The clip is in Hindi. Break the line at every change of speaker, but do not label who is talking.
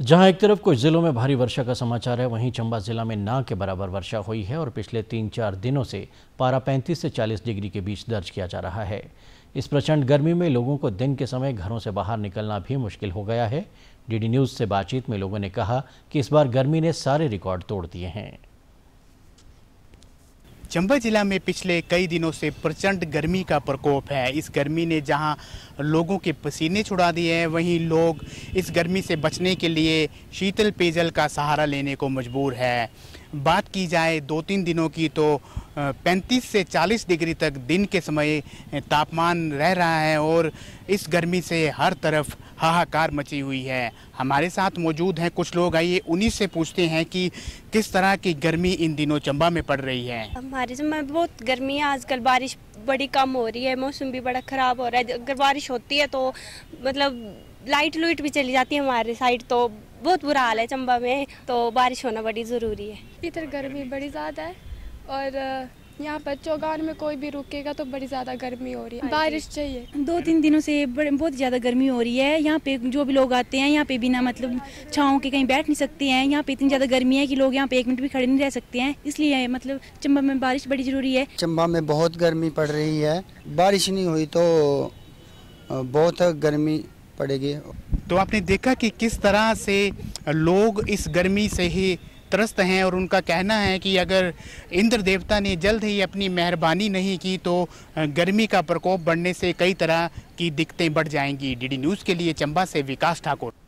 जहां एक तरफ कुछ जिलों में भारी वर्षा का समाचार है वहीं चंबा जिला में ना के बराबर वर्षा हुई है और पिछले तीन चार दिनों से पारा 35 से 40 डिग्री के बीच दर्ज किया जा रहा है इस प्रचंड गर्मी में लोगों को दिन के समय घरों से बाहर निकलना भी मुश्किल हो गया है डीडी न्यूज से बातचीत में लोगों ने कहा कि इस बार गर्मी ने सारे रिकॉर्ड तोड़ दिए हैं चंबा जिला में पिछले कई दिनों से प्रचंड गर्मी का प्रकोप
है इस गर्मी ने जहां लोगों के पसीने छुड़ा दिए हैं वहीं लोग इस गर्मी से बचने के लिए शीतल पेयजल का सहारा लेने को मजबूर है बात की जाए दो तीन दिनों की तो 35 से 40 डिग्री तक दिन के समय तापमान रह रहा है और इस गर्मी से हर तरफ हाहाकार मची हुई है हमारे साथ मौजूद हैं कुछ लोग आइए उन्हीं से पूछते हैं कि किस तरह की गर्मी इन दिनों चंबा में पड़ रही है
हमारे में बहुत गर्मी है आजकल बारिश बड़ी कम हो रही है मौसम भी बड़ा ख़राब हो रहा है अगर बारिश होती है तो मतलब लाइट लुइट भी चली जाती है हमारे साइड तो बहुत बुरा हाल है चंबा में तो बारिश होना बड़ी ज़रूरी है इधर गर्मी बड़ी ज़्यादा है और यहाँ पर चौगान में कोई भी रुकेगा तो बड़ी ज़्यादा गर्मी हो रही है हाँ बारिश चाहिए
दो तीन दिनों से बहुत ज़्यादा गर्मी हो रही है यहाँ पे जो भी लोग आते हैं यहाँ पे बिना मतलब छाओ के कहीं बैठ नहीं सकते हैं यहाँ पे इतनी ज़्यादा गर्मी है कि लोग यहाँ पे एक मिनट भी खड़े नहीं रह सकते हैं इसलिए मतलब चंबा में बारिश बड़ी ज़रूरी है
चंबा में बहुत गर्मी पड़ रही है बारिश नहीं हुई तो बहुत गर्मी पड़ेगी
तो आपने देखा कि किस तरह से लोग इस गर्मी से ही त्रस्त हैं और उनका कहना है कि अगर इंद्र देवता ने जल्द ही अपनी मेहरबानी नहीं की तो गर्मी का प्रकोप बढ़ने से कई तरह की दिक्कतें बढ़ जाएंगी डीडी न्यूज़ के लिए चंबा से विकास ठाकुर